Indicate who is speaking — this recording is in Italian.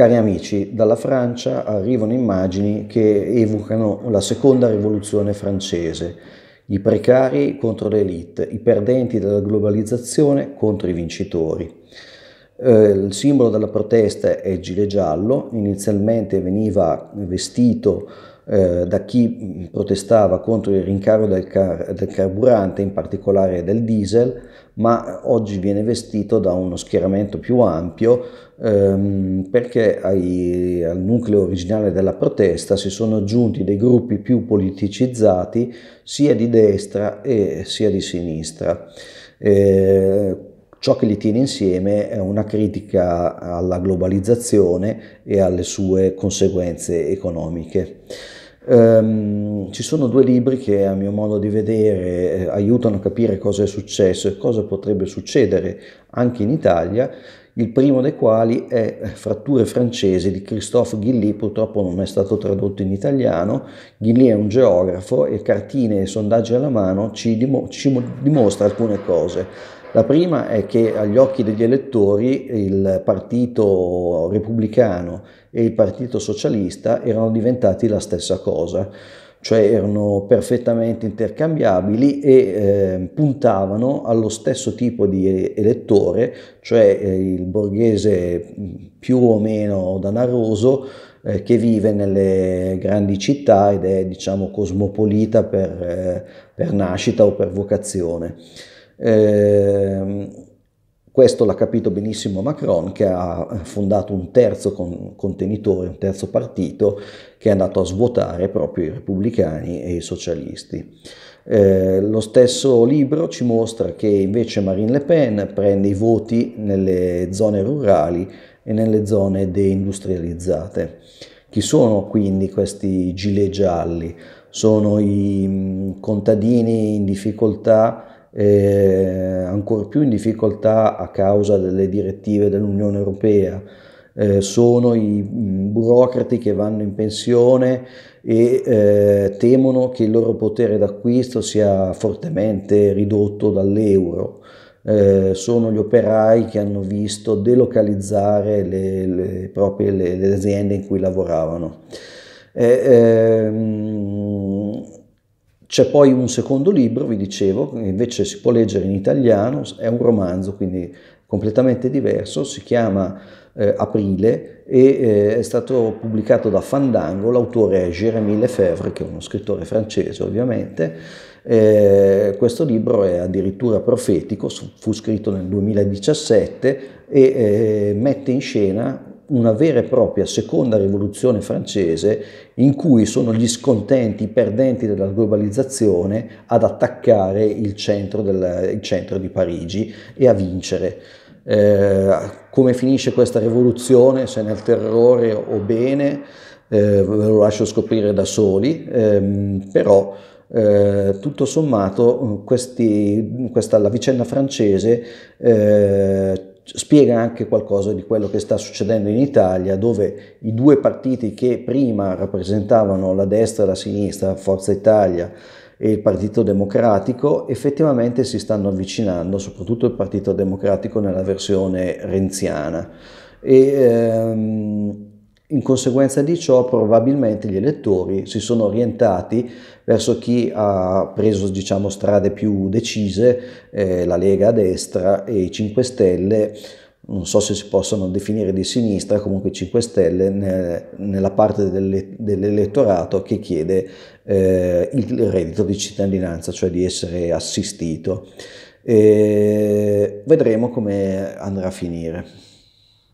Speaker 1: Cari amici, dalla Francia arrivano immagini che evocano la seconda rivoluzione francese, i precari contro l'elite, i perdenti della globalizzazione contro i vincitori. Eh, il simbolo della protesta è il gilet giallo, inizialmente veniva vestito eh, da chi mm, protestava contro il rincaro del, car- del, carburante, in particolare del diesel, ma oggi viene vestito da uno schieramento più ampio ehm, perché ai, al nucleo originale della protesta si sono aggiunti dei gruppi più politicizzati sia di destra e sia di sinistra. Eh, Ciò che li tiene insieme è una critica alla globalizzazione e alle sue conseguenze economiche. Um, ci sono due libri che a mio modo di vedere eh, aiutano a capire cosa è successo e cosa potrebbe succedere anche in Italia il primo dei quali è Fratture francesi di Christophe Guilly, purtroppo non è stato tradotto in italiano. Guilly è un geografo e cartine e sondaggi alla mano ci, dim- ci dimostra alcune cose. La prima è che agli occhi degli elettori il partito repubblicano e il partito socialista erano diventati la stessa cosa cioè erano perfettamente intercambiabili e eh, puntavano allo stesso tipo di elettore, cioè eh, il borghese più o meno danaroso eh, che vive nelle grandi città ed è diciamo cosmopolita per, eh, per nascita o per vocazione. Ehm, questo l'ha capito benissimo Macron che ha fondato un terzo con contenitore, un terzo partito che è andato a svuotare proprio i repubblicani e i socialisti. Eh, lo stesso libro ci mostra che invece Marine Le Pen prende i voti nelle zone rurali e nelle zone deindustrializzate. Chi sono quindi questi gilet gialli? Sono i mm, contadini in difficoltà eh, ancora più in difficoltà a causa delle direttive dell'Unione Europea, eh, sono i mm, burocrati che vanno in pensione e eh, temono che il loro potere d'acquisto sia fortemente ridotto dall'euro. Eh, sono gli operai che hanno visto delocalizzare le, le proprie le, le aziende in cui lavoravano. Eh, ehm, c'è poi un secondo libro, vi dicevo, che invece si può leggere in italiano, è un romanzo, quindi completamente diverso, si chiama eh, Aprile e eh, è stato pubblicato da Fandango, l'autore è Jérémy Lefebvre, che è uno scrittore francese ovviamente. Eh, questo libro è addirittura profetico, fu scritto nel 2017 e eh, mette in scena una vera e propria seconda rivoluzione francese in cui sono gli scontenti, i perdenti della globalizzazione ad attaccare il centro, del, il centro di Parigi e a vincere. Eh, come finisce questa rivoluzione, se nel terrore o bene, eh, ve lo lascio scoprire da soli, ehm, però eh, tutto sommato questi, questa, la vicenda francese eh, spiega anche qualcosa di quello che sta succedendo in Italia, dove i due partiti che prima rappresentavano la destra e la sinistra, Forza Italia e il Partito Democratico, effettivamente si stanno avvicinando, soprattutto il Partito Democratico nella versione renziana. E, ehm, in conseguenza di ciò probabilmente gli elettori si sono orientati verso chi ha preso diciamo, strade più decise, eh, la Lega a destra e i 5 Stelle, non so se si possono definire di sinistra, comunque i 5 Stelle ne, nella parte delle, dell'elettorato che chiede eh, il reddito di cittadinanza, cioè di essere assistito. E vedremo come andrà a finire.